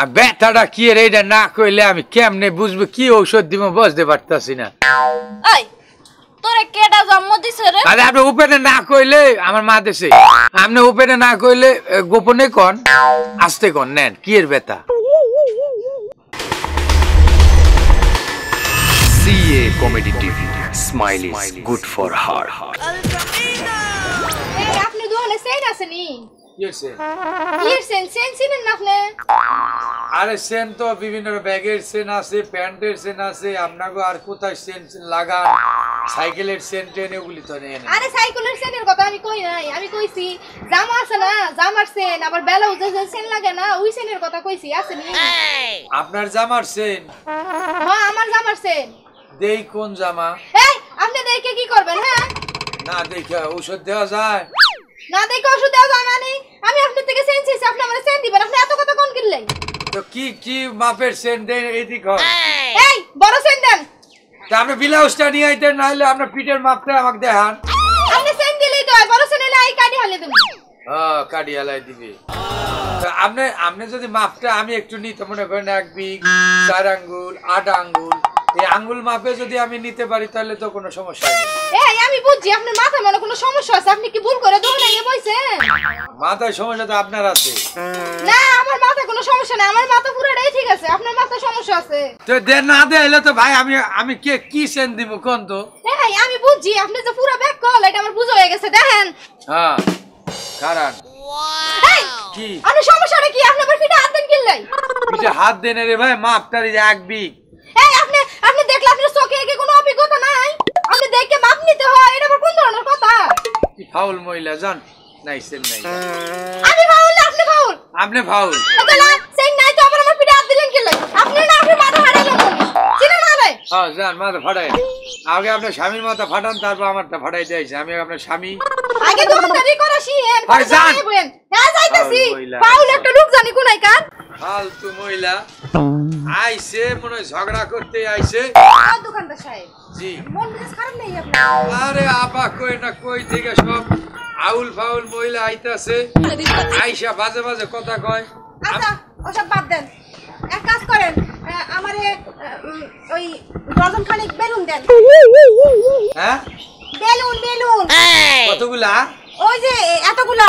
আর ব্যথাটা কি এর এটা না কইলে আমি কেমনে বুঝবো কি ঔষধ দিব বুঝতে পারতাছি না আপনি না কইলে আমার আপনি না কইলে গোপনে কোন আস্তে কোন নেন কি এর ব্যথা comedy TV smile good for লাগে না ওই কথা আছে আপনার জামার সেন হ্যাঁ, আমার জামার সেন দেই কোন জামা আপনি দেখে কি করবেন হ্যাঁ না দেখে ঔষধ দেওয়া যায় না দেখে ওষুধ দেওয়া যায় মানে থেকে আপনি দিবেন আপনি এত কোন কিনলেন তো কি কি মাপের দেন এই বড় দেন তা আপনি ব্লাউজটা নিয়ে আইতেন না হলে আপনার মাপটা আমাকে দেখান আপনি দিলেই তো বড় আই কাটি তুমি আপনি যদি মাপটা আমি একটু নিতে মনে করেন এক বিঘ চার আঙ্গুল আট আঙ্গুল আঙ্গুল মাপে যদি আমি নিতে পারি তাহলে তো কোনো সমস্যা নেই এই আমি বুঝছি আপনার মাথায় মনে কোনো সমস্যা আছে আপনি কি ভুল করে দোকানে গিয়ে বইছেন মাথায় সমস্যা তো আপনার আছে না আমার মাথায় কোনো সমস্যা নাই আমার মাথা পুরো রেই ঠিক আছে আপনার মাথায় সমস্যা আছে তো দে না দে এলে তো ভাই আমি আমি কে কি সেন দিব কোন তো এই আমি বুঝছি আপনি যে পুরো ব্যাক কল এটা আমার বুঝা হয়ে গেছে দেখেন হ্যাঁ কারণ কি আরে সমস্যাটা কি আপনি আবার ফিটা হাত দেন কি কিল্লাই ফিটা হাত দেন রে ভাই মাপটারি এক বিক দেখে মাপ নিতে হয় এটা আবার কোন ধরনের কথা কি ফাউল মহিলা জান নাই সেম নাই আমি ফাউল না আপনি ফাউল আপনি ফাউল তাহলে সেম নাই তো আবার আমার পিঠে হাত দিলেন কি আপনি না আপনি মাথা ফাটাইলেন চিনেন না হ্যাঁ জান মাথা ফাটাই আগে আপনার স্বামীর মাথা ফাটান তারপর আমারটা ফাটাই দিয়েছে আমি আপনার স্বামী আগে তো তারি হ্যাঁ জান ফাউল একটা লোক জানি কোনাই কার ফালতু মহিলা আইছে মনে ঝগড়া করতে আইছে দোকানদার সাহেব জি মন মেজাজ খারাপ নেই আপনার আরে আপা কই না কই থেকে সব আউল ফাউল মহিলা আইতাছে আইসা বাজে বাজে কথা কয় আচ্ছা ওসব বাদ দেন এক কাজ করেন আমারে ওই ডজন খানিক বেলুন দেন হ্যাঁ বেলুন বেলুন কতগুলা ওই যে এতগুলা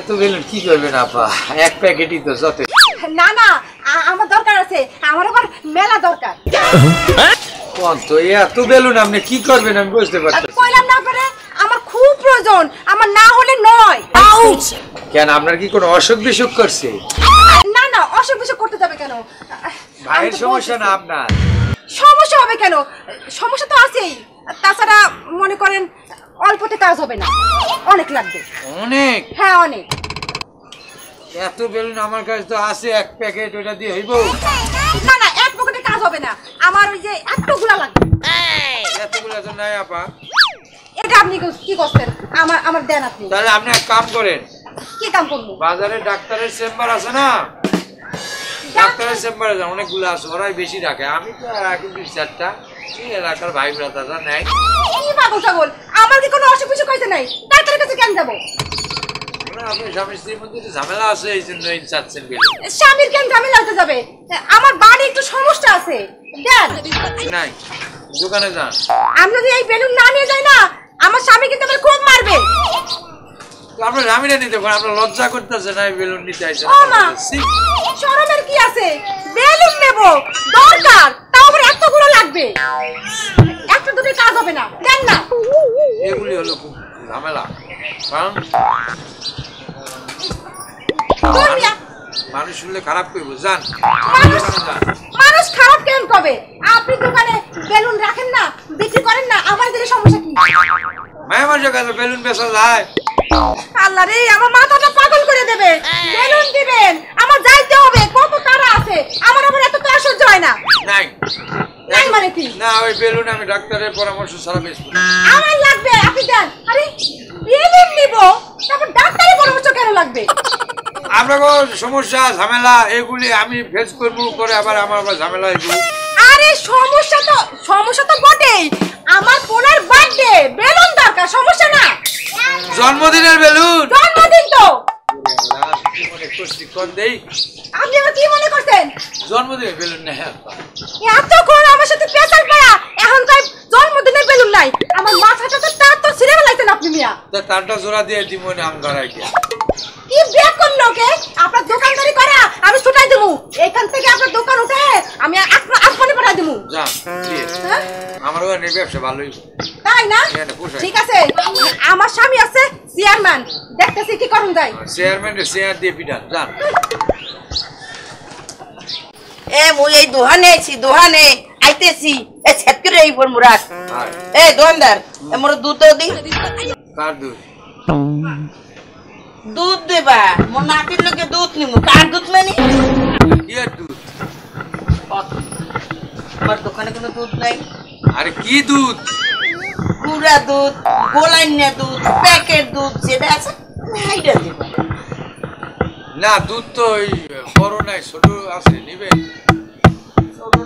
এত বেলুন কি করবেন আপা এক প্যাকেটই তো যথেষ্ট না না আমার দরকার আছে আমার আবার মেলা দরকার কোন এত বেলুন আপনি কি করবেন আমি বুঝতে পারছি কইলাম না পারে আমার খুব প্রয়োজন আমার না হলে নয় আউচ কেন আপনার কি কোনো অসুখ বিসুখ করছে না না অসুখ বিসুখ করতে যাবে কেন ভাইয়ের সমস্যা না আপনার সমস্যা হবে কেন সমস্যা তো আছেই তাছাড়া মনে করেন অল্পতে কাজ হবে না অনেক লাগবে অনেক হ্যাঁ অনেক এত বেলুন আমার কাছে তো আছে এক প্যাকেট ওটা দিয়ে হইব না না এক প্যাকেটে কাজ হবে না আমার ওই যে এতগুলো লাগবে এতগুলো তো নাই আপা এটা আপনি কি করছেন আমার আমার দেন আপনি তাহলে আপনি এক কাম করেন কি কাম করবো বাজারে ডাক্তারের চেম্বার আছে না ডাক্তারের চেম্বারে যা অনেকগুলো আছে ওরাই বেশি রাখে আমি তো আর এখন দুই চারটা এই এলাকার ভাই দাদা নেয় পাগল টাগল আমার কি কোনো অসুখ বিসুখ হয়েছে নাই ডাক্তারের কাছে কেন যাবো যাই না আমার স্বামী কিন্তু আমার খুব মারবে আমরা রামিরা নিতে পারি লজ্জা করতে না বেলুন নিতে আইছে কি আছে বেলুন নেব দরকার তাও আমার এতগুলো লাগবে দুটোই কাজ হবে না দেন না এগুলি হলো খুব ঝামেলা কারণ মানুষ শুনলে খারাপ করবো জান মানুষ খারাপ কেন কবে আপনি দোকানে বেলুন রাখেন না বিক্রি করেন না আমার দিলে সমস্যা কি মেহমান দোকানে বেলুন বেচা যায় আল্লাহ রে আমার মাথাটা পাগল করে দেবে বেলুন দিবেন আমার যাইতে হবে কত তারা আছে আমার আবার এত তো আশ্চর্য হয় না নাই নাই মানে কি না ওই বেলুন আমি ডাক্তারের পরামর্শ ছাড়া আমার লাগবে আপনি দেন আরে বেলুন নিব তারপর ডাক্তারের পরামর্শ কেন লাগবে আপনার সমস্যা ঝামেলা এগুলি আমি ফেস করে আবার আমার আবার ঝামেলা আরে সমস্যা তো সমস্যা তো বটেই আমার বার্থডে বেলুন দরকার সমস্যা না জন্মদিনের বেলুন জন্মদিন তো আপনি কি মনে করছেন জন্মদিনের বেলুন না এত আমার সাথে পেশাল পেড়া এখন কই জন্মদিনের বেলুন নাই আমার মাথাটা তো তার তো ছিঁড়ে ফেলাইছেন আপনি মিয়া তা তারটা জোড়া দিয়ে দিব না আম গড়াই কি ব্যাক করলো কে আপনার দোকানদারি করা আমি ছুটাই দেবো এখান থেকে আপনার দোকান উঠে আমি আসমানে পাঠাই দেবো যা হ্যাঁ? আমার ওখানে ব্যবসা ভালোই তাই না ঠিক আছে আমার স্বামী আছে চেয়ারম্যান দেখতেছি কি করুন যাই চেয়ারম্যান চেয়ার দিয়ে পিটান যান এ মুই এই দোহানে আছি দোহানে আইতেছি এ মুরাক এ এ মোর দুধ দি কার দুধ দুধ দেবা মোর নাতির দুধ নিমু কার দুধ মানে দুধ আমার দোকানে কোনো দুধ নাই আরে কি দুধ গুড়া দুধ গোলাইন্যা দুধ প্যাকেট দুধ যেটা আছে দেবা না দুধ তো ওই বড় নাই ছোট আছে নিবে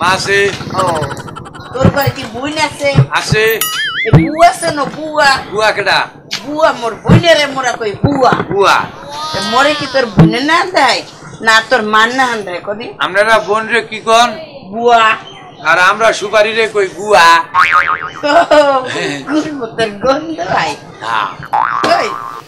মা আছে তোর কি আছে আছে আছে না বুয়া বুয়া কেডা বুয়া মোর মোরা কই বুয়া বুয়া মরে কি তোর না দেয় না তোর মান না হান দেয় কদি আমরা বোন রে কি কন বুয়া আর আমরা সুপারি রে কই গুয়া গুড় গন্ধ হ্যাঁ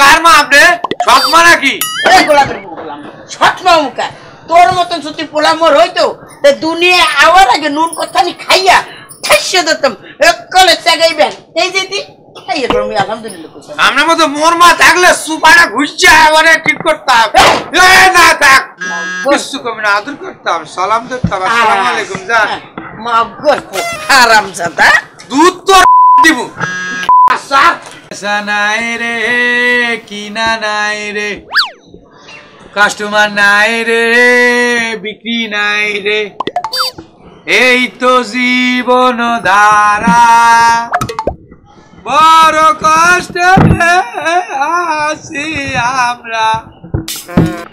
কার মা আপনি সৎ নাকি সৎমা মুখা তোর মতন সত্যি পোলা হইতো দুনিয়া আওয়ার আগে নুন কথানি খাইয়া ঠাইসে দিতাম কলে চাগাইবেন এই যেতি আমরা মতো মোর মা থাকলে সুপারা ঘুরছে এবারে ঠিক করতাম না আদর করতাম সালাম দিতাম আলাইকুম যা হ্যাঁ, মা গো আরাম সাদা দুধ তো দিব আচ্ছা, নাই রে কিনা নাই রে কাস্টমার নাই রে বিক্রি নাই রে এই তো জীবন ধারা বড় কষ্ট আছি আমরা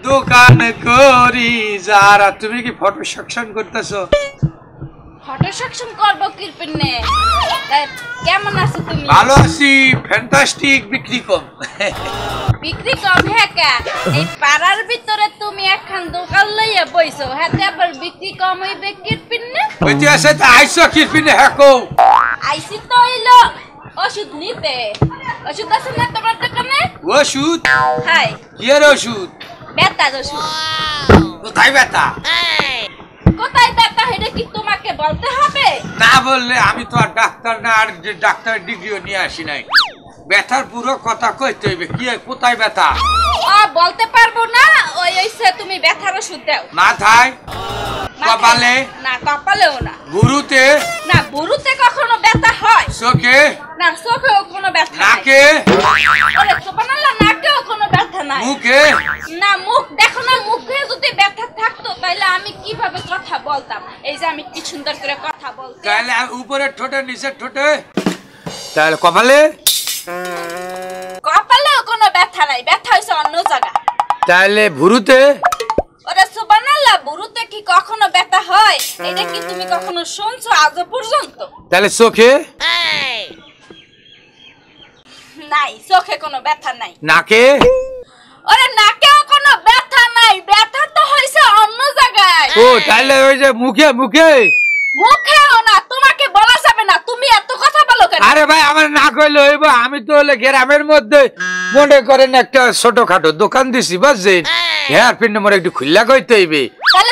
দোকান করি যারা তুমি কি ফটো সেকশন করতেছো ফটো সেকশন করব কিরপেন নে কেমন আছো তুমি ভালো আছি ফ্যান্টাস্টিক বিক্রি কম বিক্রি কম হ্যাঁ এই পাড়ার ভিতরে তুমি একখান দোকান লইয়া বইছো হাতে আবার বিক্রি কম হইবে কিরপেন নে ওইতে আছে তো আইছো কিরপেন হ্যাকো আইছি তো হইলো ওষুধ নিতে ওষুধ আছে না তোমার দোকানে ওষুধ হাই কি ওষুধ ব্যথার ওষুধ কোথায় কোথায় হেডে কি তোমাকে বলতে হবে না বললে আমি তো আর ডাক্তার না আর যে ডাক্তার ডিগ্রিও নিয়ে আসি নাই ব্যথার পুরো কথা কইতে হইবে কি কোথায় ব্যথা বলতে পারবো না ওই তুমি ব্যথার ওষুধ দাও কপালে না কপালেও না না কখনো ব্যথা হয় চোখে না চোখেও কোনো ব্যথা নাকে ওরে নাকেও কোনো ব্যথা নাই মুখে না মুখ দেখো না মুখ ব্যথা থাকতো তাহলে আমি কিভাবে কথা বলতাম এই যে আমি কি সুন্দর করে কথা বলতাম তাহলে উপরে ঠোঁটে নিচে ঠোঁটে তাহলে কপালে কপালেও কোনো ব্যথা নাই ব্যথা হয়েছে অন্য জায়গা তাহলে ভুরুতে ওরে সুবহানাল্লাহ ভুরুতে কি কখনো ব্যথা হয় এটা কি তুমি কখনো শুনছো আজ পর্যন্ত তাহলে চোখে নাই চোখে কোনো ব্যথা নাই নাকে ওরে কোনো ব্যথা নাই ব্যথা তো হইছে অন্য জায়গায় ও ওই যে মুখে মুখে না তোমাকে বলা যাবে না তুমি এত কথা বলো কেন আরে ভাই আমার না কইলে হইব আমি তো হলে গ্রামের মধ্যে মনে করেন একটা ছোটখাটো দোকান দিছি বাজে যে হ্যাঁ পিন নম্বর একটু খুল্লা কইতে হইবে তাহলে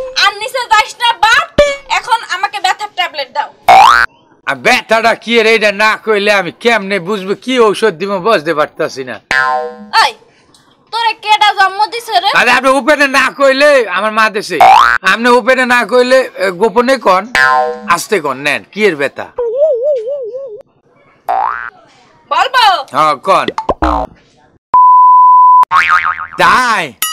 নিচে না এখন আমাকে ব্যথার ট্যাবলেট দাও ব্যথাটা কি রে এটা না কইলে আমি কেমনে বুঝবো কি ঔষধ দিব বুঝতে না গোপনে কন আস্তে কোন নেন কি এর বলবো হ্যাঁ তাই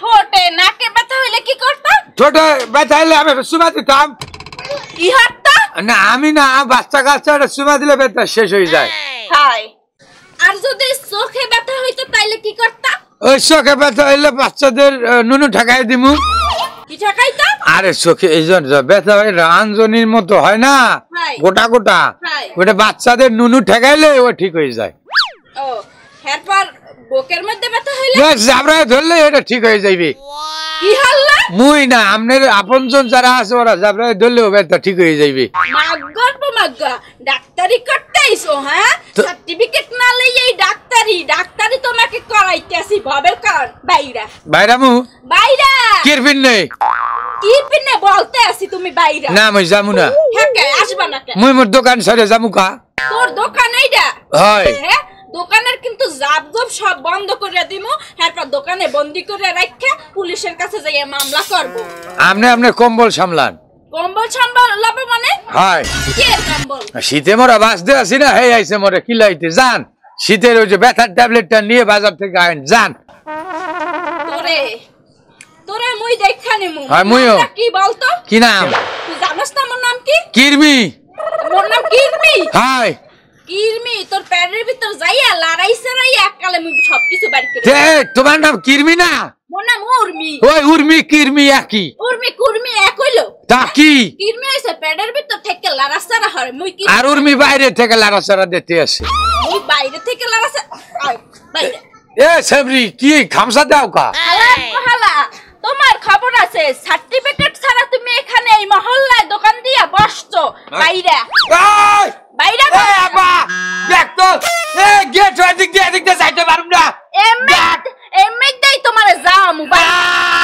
ঠোঁটে নাকে ব্যথা হইলে কি করতা ঠোঁটে ব্যথা হইলে আমি সুমা দিতাম না আমি না বাচ্চা সুমা দিলে ব্যথা শেষ হয়ে যায় আর যদি চোখে ব্যথা হইতো তাইলে কি করতা ওই চোখে ব্যথা হইলে বাচ্চাদের নুনু ঠাকাই দিমু আরে চোখে এই ব্যথা হয় মতো হয় না গোটা গোটা ওটা বাচ্চাদের নুনু ঠেকাইলে ও ঠিক হয়ে যায় ও বুকের মধ্যে ব্যথা হইলে জাবরায় ধরলে এটা ঠিক হয়ে যাইবে কি হল্লা মুই না আমনের আপনজন যারা আছে ওরা জাবরায় ধরলেও ব্যথা ঠিক হয়ে যাইবে মাগর মাগা ডাক্তারি করতেইছো হ্যাঁ সার্টিফিকেট না লইয়েই ডাক্তারি ডাক্তারি তোমাকে করাইতেছি ভাবে কারণ বাইরা বাইরা মু বাইরা কিরপিন নেই কি পিনে বলতে আছি তুমি বাইরা না মই জামু না হ্যাঁ আসবা না মুই মোর দোকান সরে জামু কা তোর দোকান এইডা হয় হ্যাঁ দোকানের কিন্তু জাপজপ সব বন্ধ করে দিমু এরপর দোকানে বন্দি করে রাখা পুলিশের কাছে যাই মামলা করব আমনে আমনে কম্বল সামলান কম্বল সামলাবো মানে হাই শীতে মোরা বাস আছি না হে আইছে কি কিলাইতে যান শীতের ওই যে ব্যথার ট্যাবলেটটা নিয়ে বাজার থেকে আইন যান তোরে তোরে মুই দেখা নিমু হ্যাঁ মুইও কি বলতো কি নাম তুই জানোস না মোর নাম কি কিরমি মোর নাম কিরমি হাই কিরমি তোর প্যাডের ভিতর যাইয়া লড়াই সরাই এককালে আমি সবকিছু বাড়ি করে তোমার নাম কিরমি না মোর নাম উর্মি ওই উর্মি কিরমি একই উর্মি কুর্মি এক হইলো তা কি কিরমি হইছে ভিতর থেকে লড়া হয় মুই কি আর উর্মি বাইরে থেকে লড়া দিতে আসে মুই বাইরে থেকে লড়া এ কি খামসা দাও কা হালা তোমার খবর আছে সার্টিফিকেট ছাড়া তুমি এখানে এই মহল্লায় দোকান দিয়া বসছো বাইরে বাইরে আপা দেখ তো এ গেট ওই দিক দিয়ে এদিক দিয়ে যাইতে পারুম না এমনি এমনি দেই যাও মোবাইল